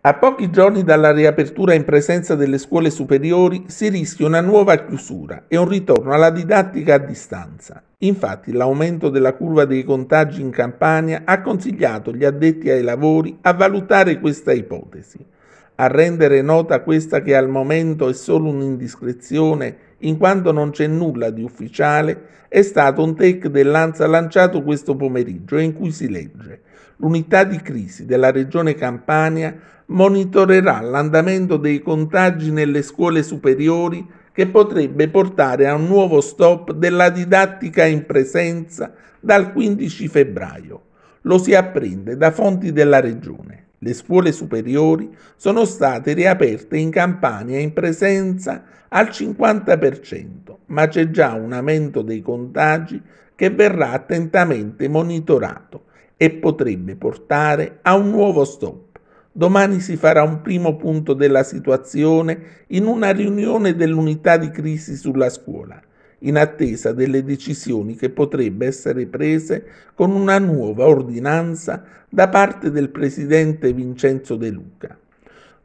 A pochi giorni dalla riapertura in presenza delle scuole superiori si rischia una nuova chiusura e un ritorno alla didattica a distanza. Infatti l'aumento della curva dei contagi in Campania ha consigliato gli addetti ai lavori a valutare questa ipotesi. A rendere nota questa che al momento è solo un'indiscrezione in quanto non c'è nulla di ufficiale, è stato un tech dell'ANSA lanciato questo pomeriggio in cui si legge L'unità di crisi della regione Campania monitorerà l'andamento dei contagi nelle scuole superiori che potrebbe portare a un nuovo stop della didattica in presenza dal 15 febbraio. Lo si apprende da fonti della regione. Le scuole superiori sono state riaperte in Campania in presenza al 50%, ma c'è già un aumento dei contagi che verrà attentamente monitorato e potrebbe portare a un nuovo stop. Domani si farà un primo punto della situazione in una riunione dell'unità di crisi sulla scuola, in attesa delle decisioni che potrebbero essere prese con una nuova ordinanza da parte del presidente Vincenzo De Luca.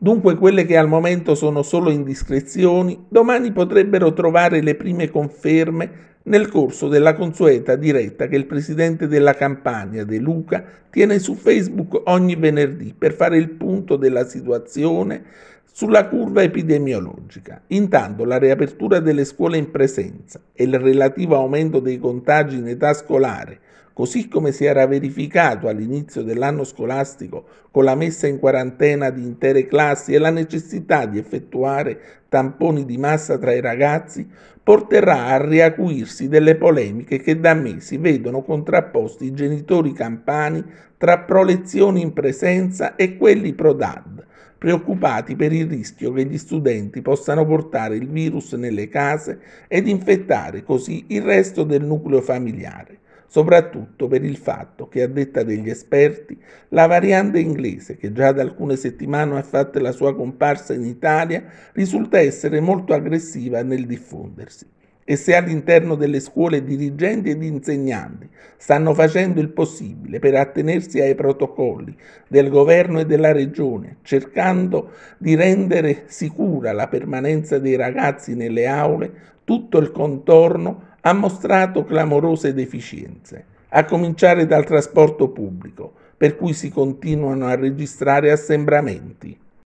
Dunque quelle che al momento sono solo indiscrezioni, domani potrebbero trovare le prime conferme nel corso della consueta diretta che il presidente della campagna, De Luca, tiene su Facebook ogni venerdì per fare il punto della situazione sulla curva epidemiologica. Intanto la riapertura delle scuole in presenza e il relativo aumento dei contagi in età scolare, così come si era verificato all'inizio dell'anno scolastico con la messa in quarantena di intere classi e la necessità di effettuare tamponi di massa tra i ragazzi, porterà a riacuirsi delle polemiche che da mesi vedono contrapposti i genitori campani tra prolezioni in presenza e quelli pro-DAD, preoccupati per il rischio che gli studenti possano portare il virus nelle case ed infettare così il resto del nucleo familiare soprattutto per il fatto che, a detta degli esperti, la variante inglese, che già da alcune settimane ha fatto la sua comparsa in Italia, risulta essere molto aggressiva nel diffondersi e se all'interno delle scuole dirigenti ed insegnanti stanno facendo il possibile per attenersi ai protocolli del governo e della regione, cercando di rendere sicura la permanenza dei ragazzi nelle aule, tutto il contorno ha mostrato clamorose deficienze, a cominciare dal trasporto pubblico, per cui si continuano a registrare assembramenti.